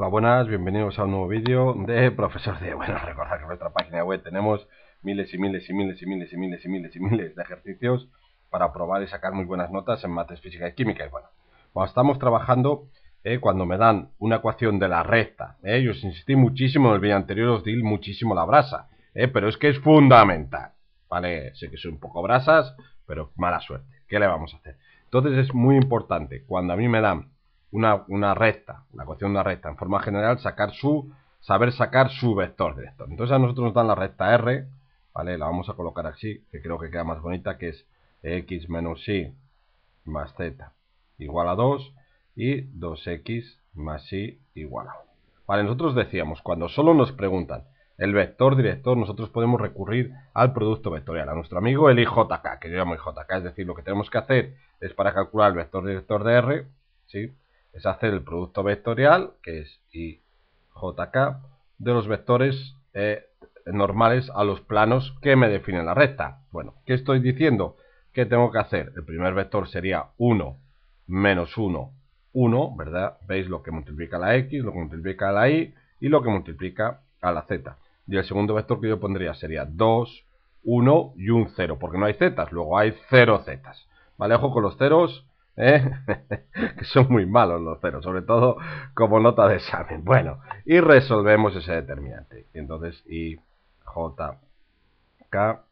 Hola, buenas, bienvenidos a un nuevo vídeo de Profesor de... Bueno, recordad que en nuestra página web tenemos miles y miles y miles y miles y miles y miles y miles de ejercicios para probar y sacar muy buenas notas en mates, física y química. Y bueno, cuando pues estamos trabajando, eh, cuando me dan una ecuación de la recta, eh, yo os insistí muchísimo en el vídeo anterior, os di muchísimo la brasa, eh, pero es que es fundamental, ¿vale? Sé que soy un poco brasas, pero mala suerte, ¿qué le vamos a hacer? Entonces es muy importante, cuando a mí me dan una, una recta, la ecuación de una recta, en forma general, sacar su, saber sacar su vector director. Entonces a nosotros nos dan la recta R, ¿vale? La vamos a colocar así, que creo que queda más bonita, que es x menos y más z igual a 2 y 2x más y igual a 1. Vale, nosotros decíamos, cuando solo nos preguntan el vector director, nosotros podemos recurrir al producto vectorial, a nuestro amigo el IJK, que yo llamo IJK, es decir, lo que tenemos que hacer es para calcular el vector director de R, ¿sí? es hacer el producto vectorial, que es IJK, de los vectores eh, normales a los planos que me definen la recta. Bueno, ¿qué estoy diciendo? ¿Qué tengo que hacer? El primer vector sería 1 menos 1, 1, ¿verdad? ¿Veis lo que multiplica la X, lo que multiplica la Y y lo que multiplica a la Z? Y el segundo vector que yo pondría sería 2, 1 y un 0, porque no hay zetas, luego hay 0 zetas. ¿Vale? Ojo con los ceros, ¿eh? que son muy malos los ceros, sobre todo como nota de examen. Bueno, y resolvemos ese determinante. Entonces, y j, k,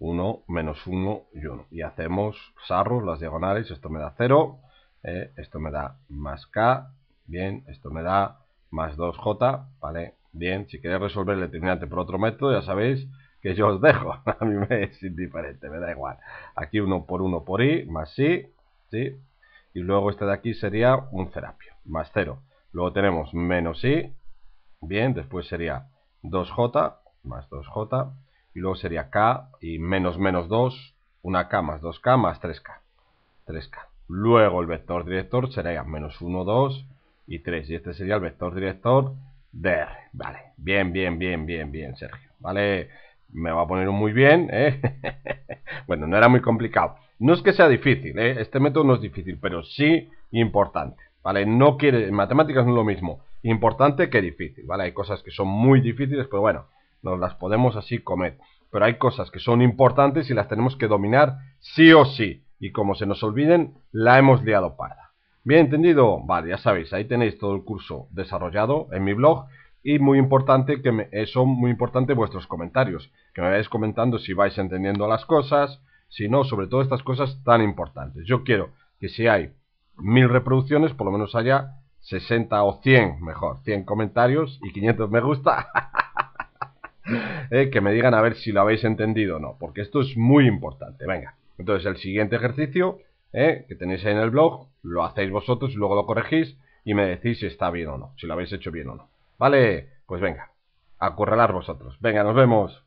1 menos 1 y 1. Y hacemos sarros, las diagonales, esto me da 0, ¿eh? esto me da más k, bien, esto me da más 2j, ¿vale? Bien, si queréis resolver el determinante por otro método, ya sabéis que yo os dejo. A mí me es indiferente, me da igual. Aquí 1 por 1 por i, más i, ¿sí? y luego este de aquí sería un Cerapio, más 0. Luego tenemos menos i, bien, después sería 2j, más 2j, y luego sería k y menos menos 2, una k más 2k más 3k, 3k. Luego el vector director sería menos 1, 2 y 3, y este sería el vector director de R, vale, bien, bien, bien, bien, bien, Sergio, vale, me va a poner un muy bien, ¿eh? bueno, no era muy complicado. No es que sea difícil, ¿eh? este método no es difícil, pero sí importante, ¿vale? No quiere, en matemáticas no es lo mismo importante que difícil, ¿vale? Hay cosas que son muy difíciles, pero bueno, nos las podemos así comer. Pero hay cosas que son importantes y las tenemos que dominar sí o sí. Y como se nos olviden, la hemos liado parda. ¿Bien entendido? Vale, ya sabéis, ahí tenéis todo el curso desarrollado en mi blog y muy importante que eh, son muy importantes vuestros comentarios, que me vayáis comentando si vais entendiendo las cosas, sino sobre todo estas cosas tan importantes. Yo quiero que si hay mil reproducciones, por lo menos haya 60 o 100, mejor, 100 comentarios y 500 me gusta. Eh, que me digan a ver si lo habéis entendido o no, porque esto es muy importante. Venga, entonces el siguiente ejercicio eh, que tenéis ahí en el blog, lo hacéis vosotros y luego lo corregís y me decís si está bien o no, si lo habéis hecho bien o no. Vale, pues venga, acurralar vosotros. Venga, nos vemos.